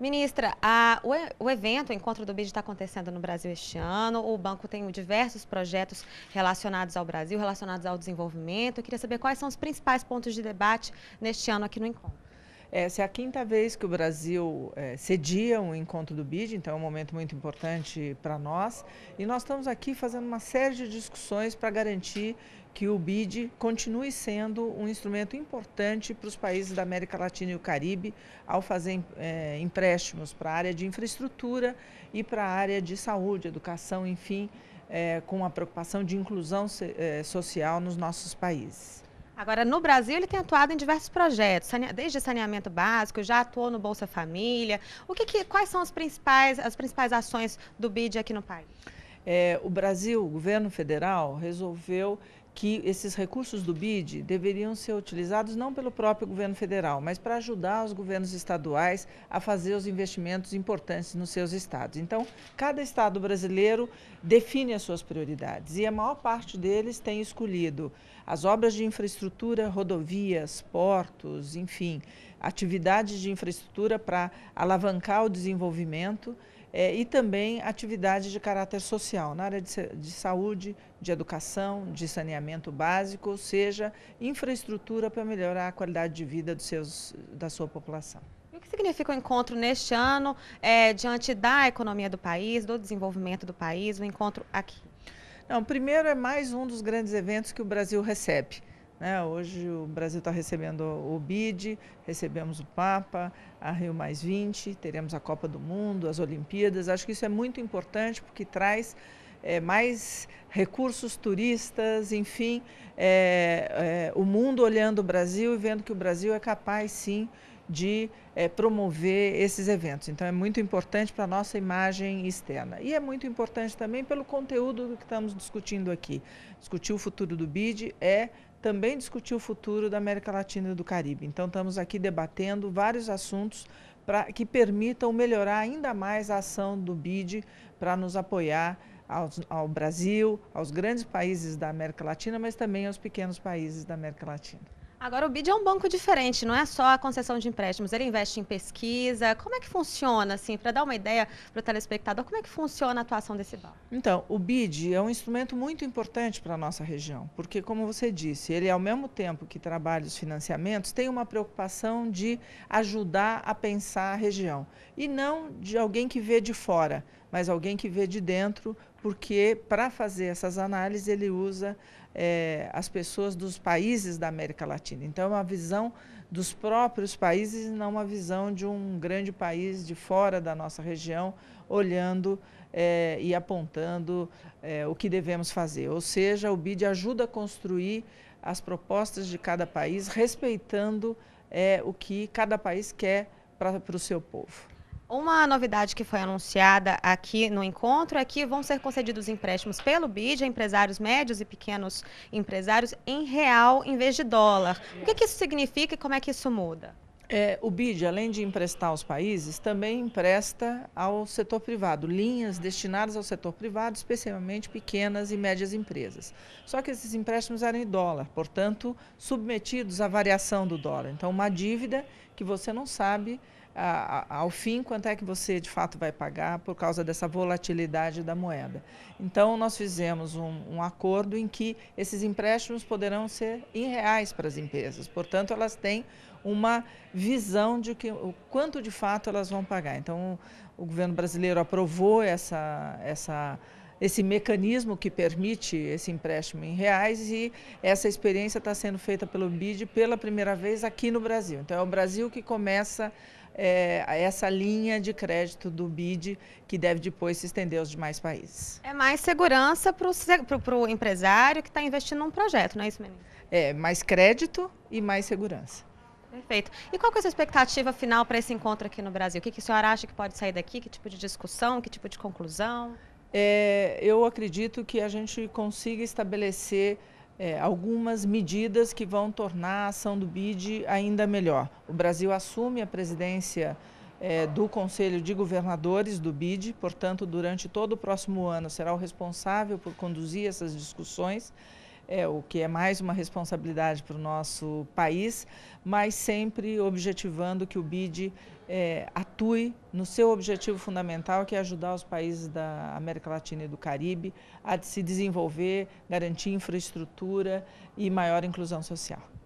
Ministra, a, o, o, evento, o Encontro do BID, está acontecendo no Brasil este ano. O banco tem diversos projetos relacionados ao Brasil, relacionados ao desenvolvimento. Eu queria saber quais são os principais pontos de debate neste ano aqui no encontro. É, Essa é a quinta vez que o Brasil é, cedia um encontro do BID, então é um momento muito importante para nós. E nós estamos aqui fazendo uma série de discussões para garantir que o BID continue sendo um instrumento importante para os países da América Latina e o Caribe ao fazer é, empréstimos para a área de infraestrutura e para a área de saúde, educação, enfim, é, com a preocupação de inclusão é, social nos nossos países. Agora, no Brasil, ele tem atuado em diversos projetos, desde saneamento básico, já atuou no Bolsa Família. O que, que quais são as principais, as principais ações do BID aqui no país? é, o Brasil, o governo federal, resolveu que esses recursos do BID deveriam ser utilizados não pelo próprio governo federal, mas para ajudar os governos estaduais a fazer os investimentos importantes nos seus estados. Então, cada estado brasileiro define as suas prioridades e a maior parte deles tem escolhido as obras de infraestrutura, rodovias, portos, enfim, atividades de infraestrutura para alavancar o desenvolvimento. É, e também atividades de caráter social, na área de, de, saúde, de educação, de saneamento básico, ou seja, infraestrutura para melhorar a qualidade de vida dos seus, da sua população. o que significa o encontro neste ano é, diante da economia do país, do desenvolvimento do país, o encontro aqui? Não, primeiro é mais um dos grandes eventos que o Brasil recebe. Né? Hoje o Brasil está recebendo o BID, recebemos o Papa, a Rio Mais 20, teremos a Copa do Mundo, as Olimpíadas. Acho que isso é muito importante porque traz é, mais recursos turistas, enfim, é, é, o mundo olhando o Brasil e vendo que o Brasil é capaz sim de é, promover esses eventos. Então, é muito importante para a nossa imagem externa. E é muito importante também pelo conteúdo que estamos discutindo aqui. Discutir o futuro do BID é também discutir o futuro da América Latina e do Caribe. Então, estamos aqui debatendo vários assuntos pra, que permitam melhorar ainda mais a ação do BID para nos apoiar ao, ao Brasil, aos grandes países da América Latina, mas também aos pequenos países da América Latina. Agora o BID é um banco diferente, não é só a concessão de empréstimos, ele investe em pesquisa. Como é que funciona, assim, para dar uma ideia para o telespectador, como é que funciona a atuação desse banco? Então, o BID é um instrumento muito importante para a nossa região, porque, como você disse, ele, ao mesmo tempo que trabalha os financiamentos, tem uma preocupação de ajudar a pensar a região e não de alguém que vê de fora mas alguém que vê de dentro, porque para fazer essas análises ele usa é, as pessoas dos países da América Latina. Então, é uma visão dos próprios países e não uma visão de um grande país de fora da nossa região olhando é, e apontando é, o que devemos fazer. Ou seja, o BID ajuda a construir as propostas de cada país, respeitando é, o que cada país quer para o seu povo. Uma novidade que foi anunciada aqui no encontro é que vão ser concedidos empréstimos pelo BID a empresários médios e pequenos empresários em real em vez de dólar. O que, que isso significa e como é que isso muda? É, o BID, além de emprestar aos países, também empresta ao setor privado, linhas destinadas ao setor privado, especialmente pequenas e médias empresas. Só que esses empréstimos eram em dólar, portanto, submetidos à variação do dólar. Então, uma dívida que você não sabe ao fim, quanto é que você de fato vai pagar por causa dessa volatilidade da moeda. Então, nós fizemos um, um acordo em que esses empréstimos poderão ser em reais para as empresas, portanto, elas têm uma visão de que, o quanto de fato elas vão pagar. Então, o, governo brasileiro aprovou essa. essa esse mecanismo que permite esse empréstimo em reais e essa experiência está sendo feita pelo BID pela primeira vez aqui no Brasil. Então é o Brasil que começa é, essa linha de crédito do BID, que deve depois se estender aos demais países. É mais segurança para o empresário que está investindo num projeto, não é isso, menino? É, mais crédito e mais segurança. Perfeito. E qual que é a sua expectativa final para esse encontro aqui no Brasil? O que, que a senhora acha que pode sair daqui? Que tipo de discussão? Que tipo de conclusão? É, eu acredito que a gente consiga estabelecer é, algumas medidas que vão tornar a ação do BID ainda melhor. O Brasil assume a presidência é, do Conselho de Governadores do BID, portanto, durante todo o próximo ano será o responsável por conduzir essas discussões é, o que é mais uma responsabilidade para o nosso país, mas sempre objetivando que o BID é, atue no seu objetivo fundamental, que é ajudar os países da América Latina e do Caribe a se desenvolver, garantir infraestrutura e maior inclusão social.